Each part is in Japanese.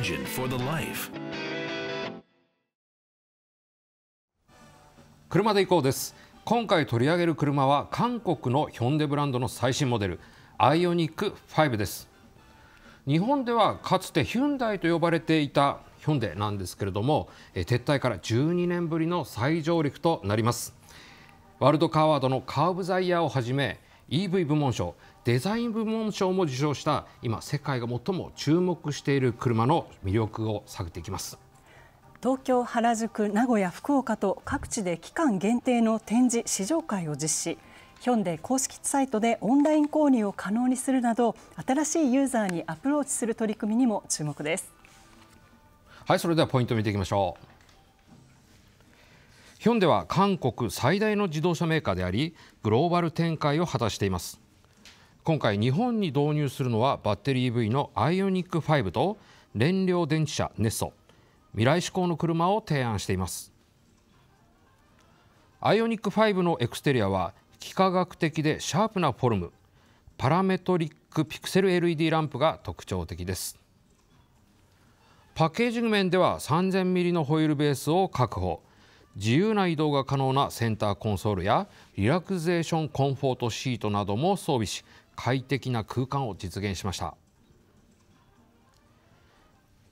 engine for the life. 車で行こうです今回取り上げる車は韓国のヒョンデブランドの最新モデルアイオニック5です日本ではかつてヒュンダイと呼ばれていたヒョンデなんですけれども撤退から12年ぶりの再上陸となりますワールドカーワードのカーブ・ザ・イヤーをはじめ EV 部門賞デザイン部門賞も受賞した今世界が最も注目している車の魅力を探っていきます東京、原宿、名古屋、福岡と各地で期間限定の展示・試乗会を実施ヒョンデ公式サイトでオンライン購入を可能にするなど新しいユーザーにアプローチする取り組みにも注目ですはいそれではポイント見ていきましょうヒョンデは韓国最大の自動車メーカーでありグローバル展開を果たしています今回日本に導入するのはバッテリー EV のアイオニック5と燃料電池車ネッソ未来志向の車を提案していますアイオニック5のエクステリアは幾何学的でシャープなフォルムパラメトリックピクセル LED ランプが特徴的ですパッケージ面では 3000mm のホイールベースを確保自由な移動が可能なセンターコンソールやリラクゼーションコンフォートシートなども装備し快適な空間を実現しました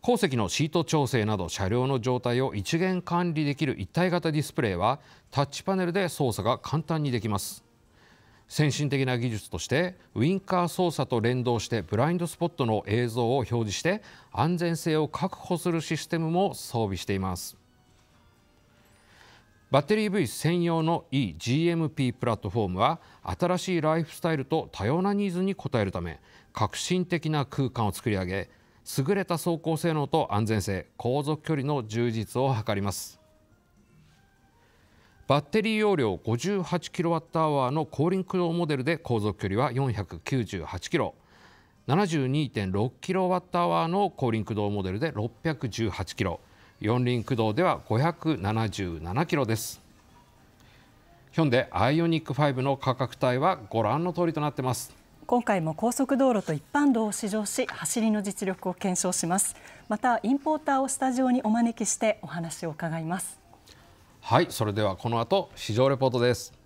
鉱石のシート調整など車両の状態を一元管理できる一体型ディスプレイはタッチパネルで操作が簡単にできます先進的な技術としてウインカー操作と連動してブラインドスポットの映像を表示して安全性を確保するシステムも装備していますバッテリー V 専用の eGMP プラットフォームは新しいライフスタイルと多様なニーズに応えるため革新的な空間を作り上げ優れた走行性能と安全性航続距離の充実を図りますバッテリー容量 58kWh の後輪駆動モデルで航続距離は 498km 72.6kWh の後輪駆動モデルで 618km 四輪駆動では577キロですヒョンデアイオニック5の価格帯はご覧の通りとなってます今回も高速道路と一般道を試乗し走りの実力を検証しますまたインポーターをスタジオにお招きしてお話を伺いますはいそれではこの後試乗レポートです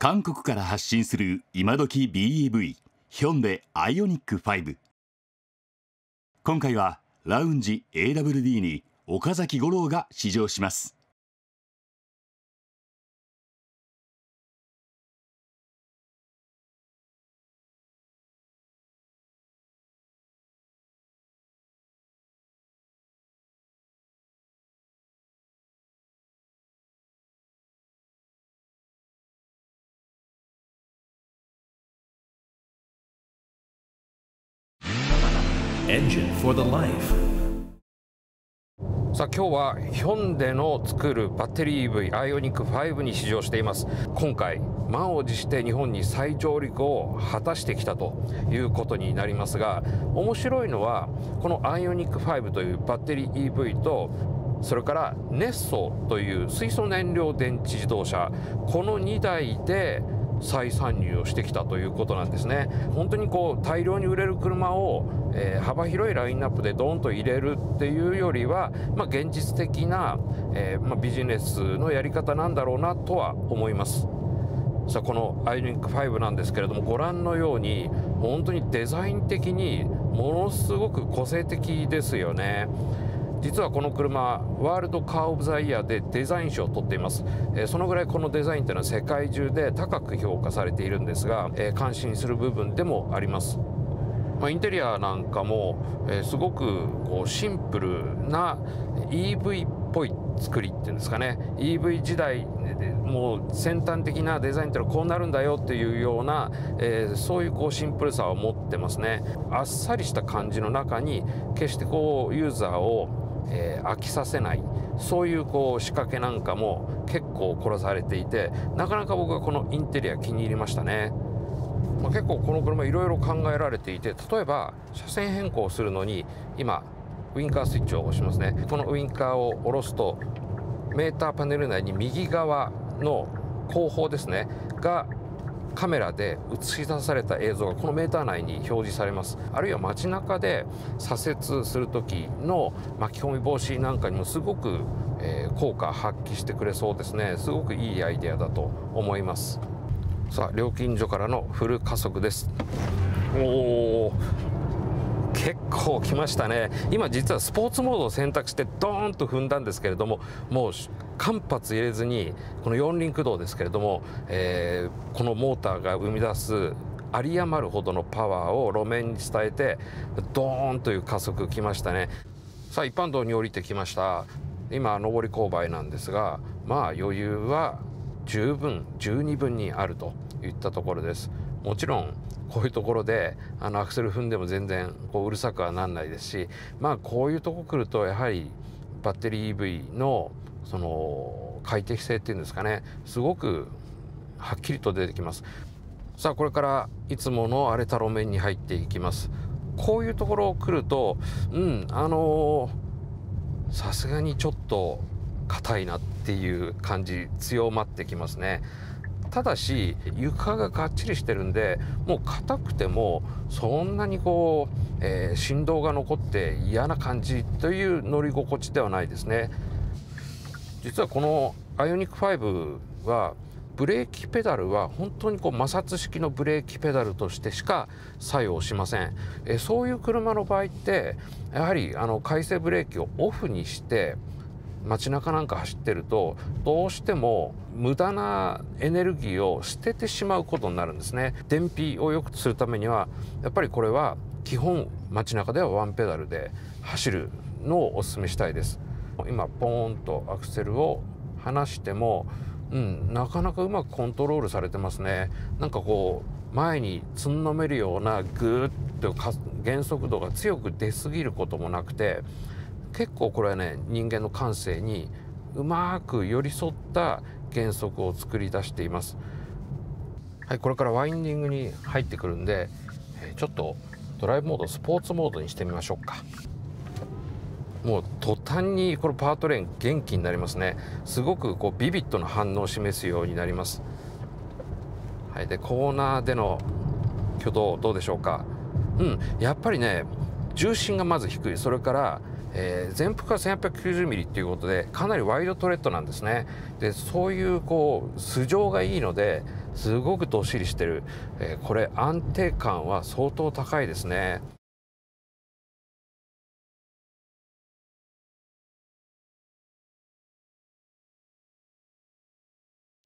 韓国から発信する今時 BEV ヒョンデアイオニック5今回はラウンジ AWD に岡崎五郎が試乗します Engine for the life. さあ今日はヒョンデの作るバッテリー EV アイオニック5に試乗しています今回満を持して日本に再上陸を果たしてきたということになりますが面白いのはこのアイオニック5というバッテリー EV とそれからネッソという水素燃料電池自動車この2台で再参入をしてきたということなんですね本当にこう大量に売れる車を、えー、幅広いラインナップでドンと入れるっていうよりは、まあ、現実的な、えー、まあ、ビジネスのやり方なんだろうなとは思いますさあこの i イ i n ク5なんですけれどもご覧のように本当にデザイン的にものすごく個性的ですよね実はこの車ワールドカー・オブ・ザ・イヤーでデザイン賞を取っています、えー、そのぐらいこのデザインというのは世界中で高く評価されているんですが、えー、感心する部分でもありますまあ、インテリアなんかも、えー、すごくこうシンプルな EV っぽい作りっていうんですかね EV 時代もう先端的なデザインってのはこうなるんだよっていうような、えー、そういうこうシンプルさを持ってますねあっさりした感じの中に決してこうユーザーをえー、飽きさせないそういうこう仕掛けなんかも結構凝らされていてなかなか僕はこのインテリア気に入りましたね。まあ、結構この車いろいろ考えられていて例えば車線変更するのに今ウインカースイッチを押しますねこのウインカーを下ろすとメーターパネル内に右側の後方ですねがカメラで映し出された映像がこのメーター内に表示されますあるいは街中で左折する時の巻き込み防止なんかにもすごく、えー、効果発揮してくれそうですねすごくいいアイデアだと思いますさあ料金所からのフル加速ですおお構来ましたね今実はスポーツモードを選択してドーンと踏んだんですけれどももう間髪入れずにこの四輪駆動ですけれども、えー、このモーターが生み出す有り余るほどのパワーを路面に伝えてドーンという加速来ましたねさあ一般道に降りてきました今上り勾配なんですがまあ余裕は十分十二分にあるといったところですもちろんこういうところであのアクセル踏んでも全然こううるさくはなんないですしまあこういうとこ来るとやはりバッテリー EV のその快適性っていうんですかねすごくはっきりと出てきますさあこれからいつもの荒れた路面に入っていきますこういうところを来るとうんあのさすがにちょっと硬いなっていう感じ強まってきますねただし床ががっちりしてるんでもう硬くてもそんなにこう、えー、振動が残って嫌な感じという乗り心地ではないですね実はこのアイオニック5はブレーキペダルは本当にこう摩擦式のブレーキペダルとしてしか作用しませんえそういう車の場合ってやはりあの回生ブレーキをオフにして街中なんか走ってるとどうしても無駄なエネルギーを捨ててしまうことになるんですね燃費を良くするためにはやっぱりこれは基本街中ではワンペダルで走るのをお勧めしたいです今ポーンとアクセルを離してもうん、なかなかうまくコントロールされてますねなんかこう前につんのめるようなぐーっと減速度が強く出すぎることもなくて結構これはね人間の感性にうまく寄り添った原則を作り出しています。はい、これからワインディングに入ってくるんでちょっとドライブモードスポーツモードにしてみましょうかもう途端にこのパートレーン元気になりますねすごくこうビビッドな反応を示すようになります、はい、でコーナーでの挙動どうでしょうかうんやっぱりね重心がまず低いそれからえー、全幅が 1890mm っていうことでかなりワイドトレッドなんですねでそういうこう素性がいいのですごくどっしりしてる、えー、これ安定感は相当高いですね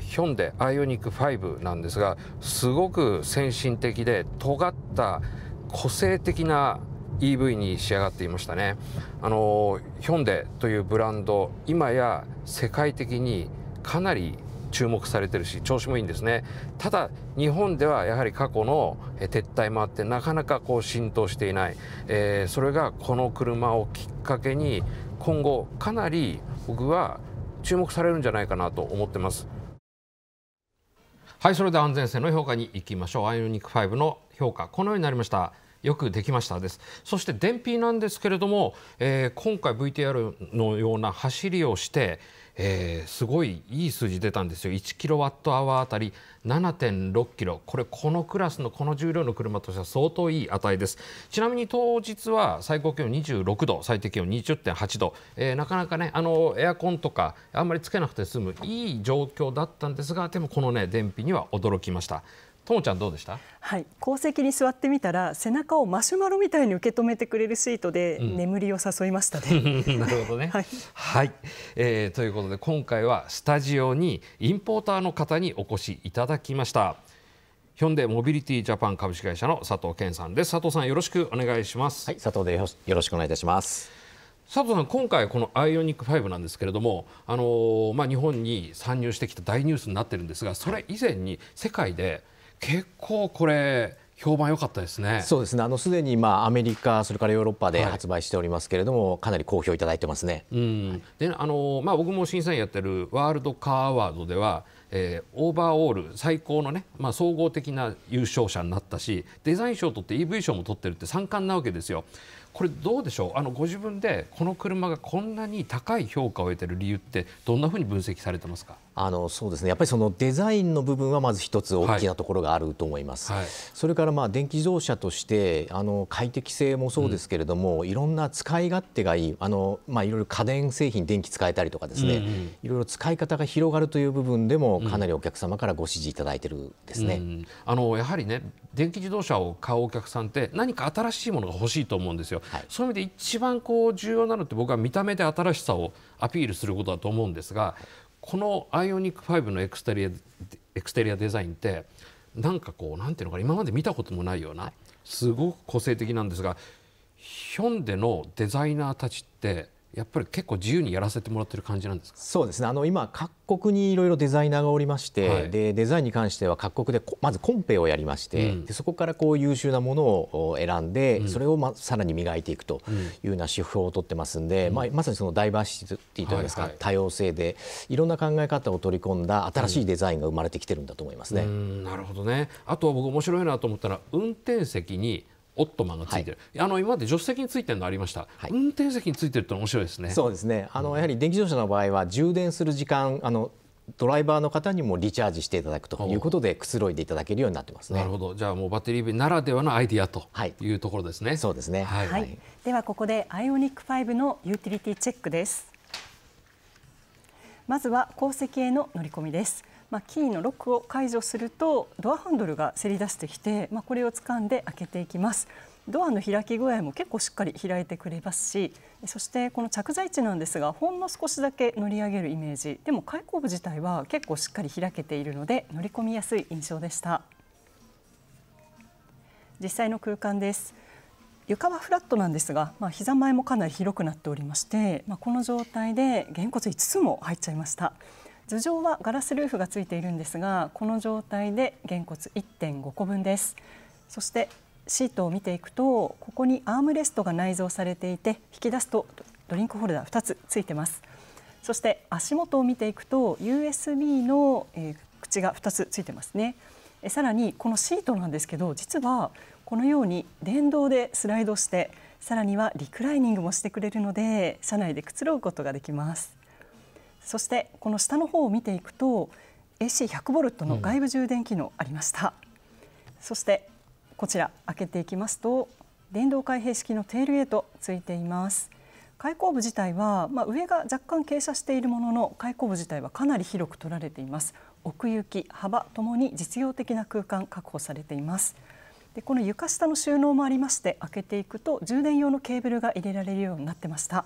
ヒョンデアイオニック5なんですがすごく先進的で尖った個性的な EV に仕上がっていましたねあのヒョンデというブランド今や世界的にかなり注目されてるし調子もいいんですねただ日本ではやはり過去の撤退もあってなかなかこう浸透していない、えー、それがこの車をきっかけに今後かなり僕は注目されるんじゃないかなと思ってますはいそれでは安全性の評価にいきましょうアイオニック5の評価このようになりましたよくできましたですそして電費なんですけれども、えー、今回 VTR のような走りをして、えー、すごいいい数字出たんですよ1キロワットアワーあたり7.6キロこれこのクラスのこの重量の車としては相当いい値ですちなみに当日は最高気温26度最低気温20.8度、えー、なかなかねあのエアコンとかあんまりつけなくて済むいい状況だったんですがでもこのね電費には驚きましたともちゃんどうでしたはい鉱石に座ってみたら背中をマシュマロみたいに受け止めてくれるシートで、眠りを誘いましたね なるほどねはい、はい、えー、ということで今回はスタジオにインポーターの方にお越しいただきましたヒョンデモビリティジャパン株式会社の佐藤健さんです佐藤さんよろしくお願いしますはい佐藤でよろしくお願いいたします佐藤さん、今回このアイオニック5なんですけれども、あのー、まあ、日本に参入してきた大ニュースになってるんですがそれ以前に世界で結構これ評判良かったですね。そうですね。あのすでにまあアメリカそれからヨーロッパで発売しておりますけれども、はい、かなり好評いただいてますね。うん。で、あのまあ僕も審査員やってるワールドカーアワードでは。えー、オーバーオール最高のね、まあ、総合的な優勝者になったしデザイン賞を取って EV 賞も取ってるって三冠なわけですよこれどうでしょうあのご自分でこの車がこんなに高い評価を得てる理由ってどんなふうに分析されてますかあのそうですねやっぱりそのデザインの部分はまず一つ大きなところがあると思います、はいはい、それからまあ電気自動車としてあの快適性もそうですけれども、うん、いろんな使い勝手がいいあの、まあ、いろいろ家電製品電気使えたりとかですね、うんうん、いろいろ使い方が広がるという部分でもかなりお客様からご支持いただいてるですね、うん、あのやはりね電気自動車を買うお客さんって何か新しいものが欲しいと思うんですよはい、そういう意味で一番こう重要なのって僕は見た目で新しさをアピールすることだと思うんですがこのアイオニック5のエクステリアエクステリアデザインってなんかこうなんていうのかな今まで見たこともないようなすごく個性的なんですがヒョンデのデザイナーたちってやっぱり結構自由にやらせてもらってる感じなんですかそうですねあの今各国にいろいろデザイナーがおりまして、はい、でデザインに関しては各国でまずコンペをやりまして、うん、でそこからこう優秀なものを選んで、うん、それを、ま、あさらに磨いていくというような手法を取ってますんで、うん、まあ、まさにそのダイバーシティといいますか、はいはい、多様性でいろんな考え方を取り込んだ新しいデザインが生まれてきてるんだと思いますね。なるほどねあとは僕面白いなと思ったら運転席にオットマンがついてる、はい、あの今まで助手席についてるのありました、はい、運転席についてると面白いですね。そうですねあの、うん、やはり電気自動車の場合は充電する時間あのドライバーの方にもリチャージしていただくということでくつろいでいただけるようになってます、ね、なるほどじゃあもうバッテリーならではのアイディアというところですね、はい、そうですね、はい、はい、ではここでアイオニック5のユーティリティチェックですまずは鉱石への乗り込みですまあ、キーのロックを解除するとドアハンドルがせり出してきて、まあ、これを掴んで開けていきます。ドアの開き具合も結構しっかり開いてくれますしそしてこの着座位置なんですがほんの少しだけ乗り上げるイメージでも開口部自体は結構しっかり開けているので乗り込みやすい印象でした実際の空間です床はフラットなんですが、まあ、膝前もかなり広くなっておりまして、まあ、この状態でげんこつ5つも入っちゃいました。頭上はガラスルーフがついているんですがこの状態でげんこつ1.5個分ですそしてシートを見ていくとここにアームレストが内蔵されていて引き出すとドリンクホルダー2つついてますそして足元を見ていくと USB の、えー、口が2つついてますねえさらにこのシートなんですけど実はこのように電動でスライドしてさらにはリクライニングもしてくれるので車内でくつろぐことができますそしてこの下の方を見ていくと a c 1 0 0ボルトの外部充電機能ありました、うん、そしてこちら開けていきますと電動開閉式のテールゲートついています開口部自体は、まあ、上が若干傾斜しているものの開口部自体はかなり広く取られています奥行き幅ともに実用的な空間確保されていますでこの床下の収納もありまして開けていくと充電用のケーブルが入れられるようになってました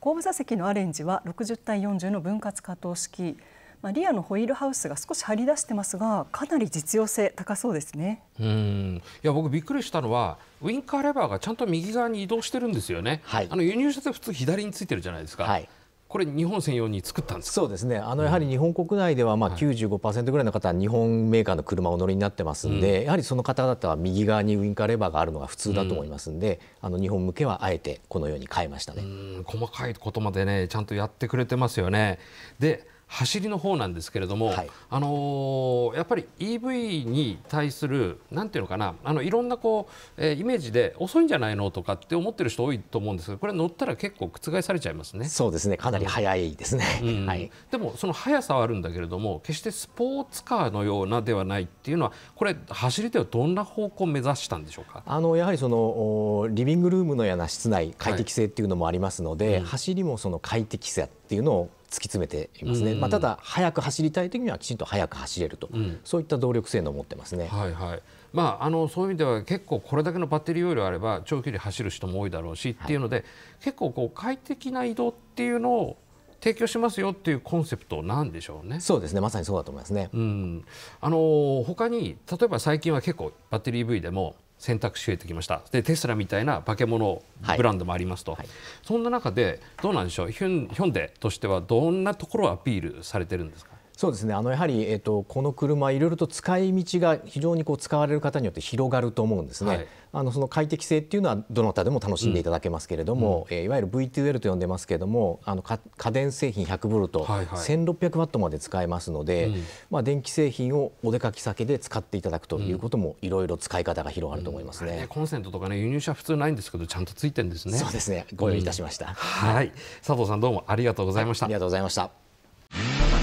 後部座席のアレンジは60対40の分割可動式、まあ、リアのホイールハウスが少し張り出してますがかなり実用性高そうですねうんいや僕びっくりしたのはウインカーレバーがちゃんと右側に移動してるんですよね、はい、あの輸入車って普通左についてるじゃないですか、はいこれ日本専用に作ったんですそうですねあのやはり日本国内ではまあ95%ぐらいの方は日本メーカーの車を乗りになってますんで、やはりその方々は右側にウインカーレバーがあるのが普通だと思いますんで、あの日本向けはあえてこのように変えましたね細かいことまでねちゃんとやってくれてますよねで走りの方なんですけれども、はい、あのー、やっぱり EV に対するなんていうのかなあのいろんなこう、えー、イメージで遅いんじゃないのとかって思ってる人多いと思うんですけどこれ乗ったら結構覆されちゃいますねそうですねかなり速いですね、うん、はい、でもその速さはあるんだけれども決してスポーツカーのようなではないっていうのはこれ走り手はどんな方向を目指したんでしょうかあのやはりそのリビングルームのような室内快適性っていうのもありますので、はいうん、走りもその快適性。っていうのを突き詰めていますね、うんうん、まあ、ただ早く走りたい時にはきちんと早く走れると、うん、そういった動力性能を持ってますね、はいはい、まあ、あのそういう意味では結構これだけのバッテリー容量あれば長距離走る人も多いだろうし、っていうので結構こう快適な移動っていうのを提供しますよっていうコンセプトなんでしょうね。そうですね、まさにそうだと思いますね。うん、あの他に例えば最近は結構バッテリー EV でも選択肢増えてきましたでテスラみたいな化け物ブランドもありますと、はいはい、そんな中でどうなんでしょうヒョンヒョンデとしてはどんなところをアピールされてるんですかそうですねあのやはり、えーと、この車いろいろと使い道が非常にこう使われる方によって広がると思うんですね、はい、あのその快適性っていうのはどなたでも楽しんでいただけますけれども、うん、えー、いわゆる V2L と呼んでますけれどもあの家電製品100ボルト、はいはい、1600ワットまで使えますので、うん、まあ、電気製品をお出かけ先で使っていただくということもいろいろ使い方が広がると思いますねうんね、コンセントとかね輸入車普通ないんですけどちゃんとついてるんですねそうですねご用意いたしました、はい佐藤さんどうもありがとうございました、はい、ありがとうございました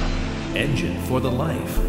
Engine for the Life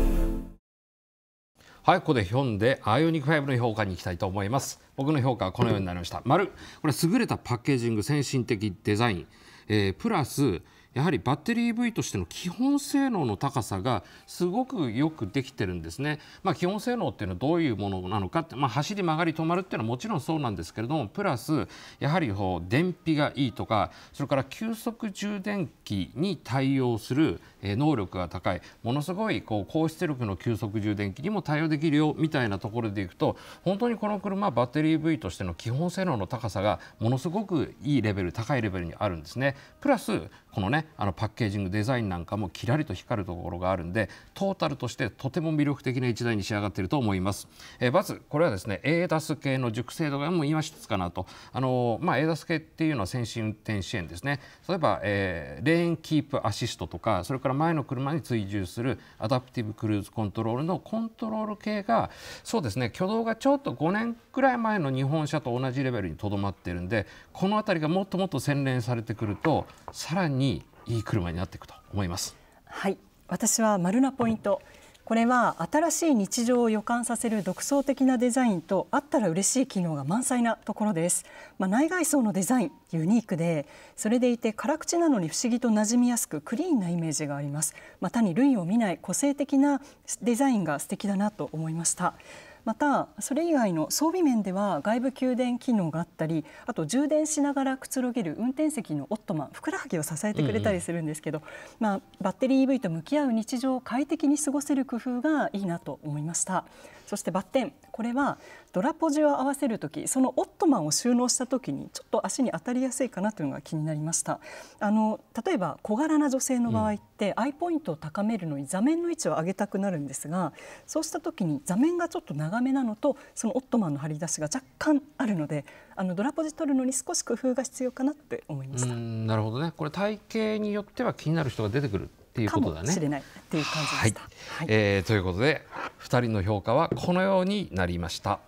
はい、ここで読んで IONIQ5 の評価に行きたいと思います僕の評価はこのようになりました丸これ優れたパッケージング先進的デザイン、えー、プラスやはりバッテリー EV としての基本性能の高さがすごくよくできてるんですね、まあ、基本性能っていうのはどういうものなのかって、まあ、走り曲がり止まるっていうのはもちろんそうなんですけれどもプラスやはり電費がいいとかそれから急速充電器に対応するえ能力が高いものすごいこう高出力の急速充電器にも対応できるよみたいなところでいくと本当にこの車バッテリー V としての基本性能の高さがものすごくいいレベル高いレベルにあるんですね。プラスこのねあのパッケージングデザインなんかもきらりと光るところがあるんでトータルとしてとても魅力的な一台に仕上がっていると思います。えまずこれはですね ADAS 系の熟成度がもう今しつかなとあのまあ ADAS 系っていうのは先進運転支援ですね例えば、えー、レーンキープアシストとかそれからから前の車に追従するアダプティブクルーズコントロールのコントロール系がそうですね挙動がちょっと5年くらい前の日本車と同じレベルにとどまってるんでこの辺りがもっともっと洗練されてくるとさらにいい車になっていくと思います。はい私は丸なポイント、うんこれは新しい日常を予感させる独創的なデザインとあったら嬉しい機能が満載なところです、まあ、内外装のデザインユニークでそれでいて辛口なのに不思議と馴染みやすくクリーンなイメージがありますまた、に類を見ない個性的なデザインが素敵だなと思いましたまたそれ以外の装備面では外部給電機能があったりあと充電しながらくつろげる運転席のオットマンふくらはぎを支えてくれたりするんですけど、うんまあ、バッテリー EV と向き合う日常を快適に過ごせる工夫がいいなと思いました。そしてバッテンこれはドラポジを合わせる時そのオットマンを収納した時にちょっと足に当たりやすいかなというのが気になりましたあの例えば小柄な女性の場合って、アイポイントを高めるのに座面の位置を上げたくなるんですがそうした時に座面がちょっと長めなのとそのオットマンの張り出しが若干あるのであのドラポジ取るのに少し工夫が必要かなって思いましたなるほどねこれ体型によっては気になる人が出てくるっていうことだね。しれないっていう感じでしはい、えー、ということで2人の評価はこのようになりました。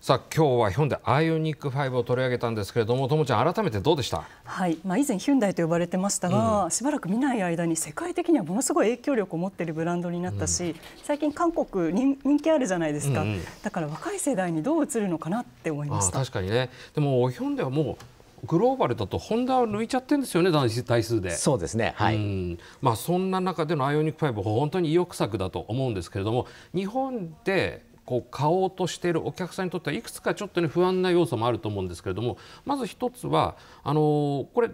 さあ今日はヒョンデアイオニック5を取り上げたんですけれどもともちゃん改めてどうでしたはいまあ以前ヒュンダイと呼ばれてましたが、うん、しばらく見ない間に世界的にはものすごい影響力を持っているブランドになったし、うん、最近韓国人人気あるじゃないですか、うんうん、だから若い世代にどう映るのかなって思いました確かにねでもヒョンデはもうグローバルだとホンダを抜いちゃってるんですよね、男子対数で。そうですね、はい、まあ、そんな中でのアイオニック5、本当に意欲作だと思うんですけれども、日本でこう買おうとしているお客さんにとってはいくつかちょっとね不安な要素もあると思うんですけれどもまず一つはあのー、これ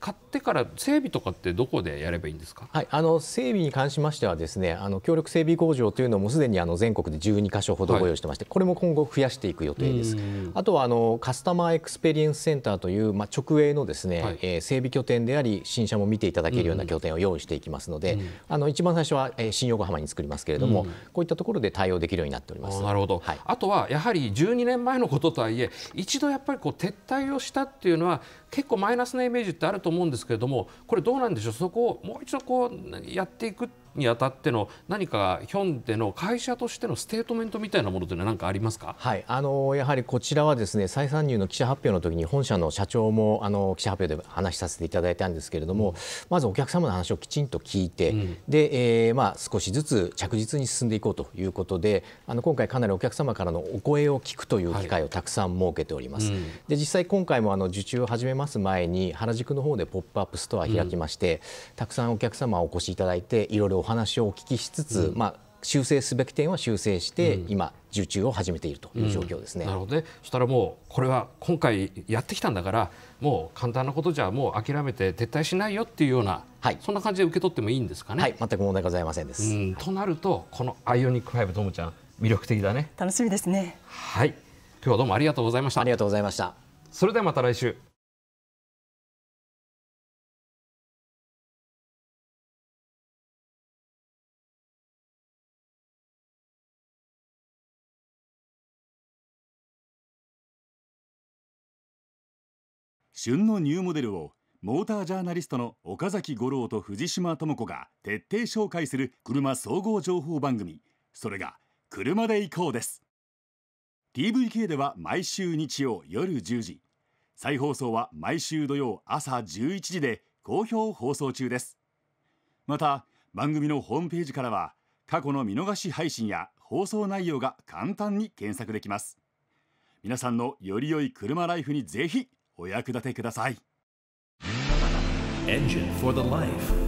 買ってから整備とかってどこでやればいいんですか、はい、あの整備に関しましてはですねあの協力整備工場というのもすでにあの全国で12箇所ほどご用意してまして、はい、これも今後増やしていく予定ですあとはあのカスタマーエクスペリエンスセンターという、まあ、直営のですね、はい、えー、整備拠点であり新車も見ていただけるような拠点を用意していきますので、あの一番最初は、えー、新横浜に作りますけれども、うこういったところで対応できるようになっておりますなるほど、はい、あとはやはり12年前のこととはいえ一度やっぱりこう撤退をしたっていうのは結構マイナスなイメージってあるとと思うんですけれどもこれどうなんでしょうそこをもう一度こうやっていくっにあたっての何かヒョンでの会社としてのステートメントみたいなものというのは何かありますか、はい、あのやはりこちらはですね再参入の記者発表の時に本社の社長もあの記者発表で話しさせていただいたんですけれども、うん、まずお客様の話をきちんと聞いて、うん、で、えー、まあ、少しずつ着実に進んでいこうということであの今回かなりお客様からのお声を聞くという機会をたくさん設けております。はい、で実際今回もあの受注を始めます前に原宿の方でポップアップストア開きまして、たくさんお客様お越しいただいていろいろ話をお聞きしつつ、まあ、修正すべき点は修正して、今受注を始めているという状況ですね、うんなるほどねそしたらもうこれは今回やってきたんだからもう簡単なことじゃもう諦めて撤退しないよっていうような、はい、そんな感じで受け取ってもいいんですかね、はい、全く問題ございませんです、うん、となるとこのアイオニック5ともちゃん魅力的だね楽しみですねはい今日はどうもありがとうございましたありがとうございましたそれではまた来週旬のニューモデルをモータージャーナリストの岡崎五郎と藤島智子が徹底紹介する車総合情報番組それが「車で行こう」です TVK では毎週日曜夜10時再放送は毎週土曜朝11時で好評放送中ですまた番組のホームページからは過去の見逃し配信や放送内容が簡単に検索できます皆さんのより良い車ライフにぜひお役立てください。Engine for the life.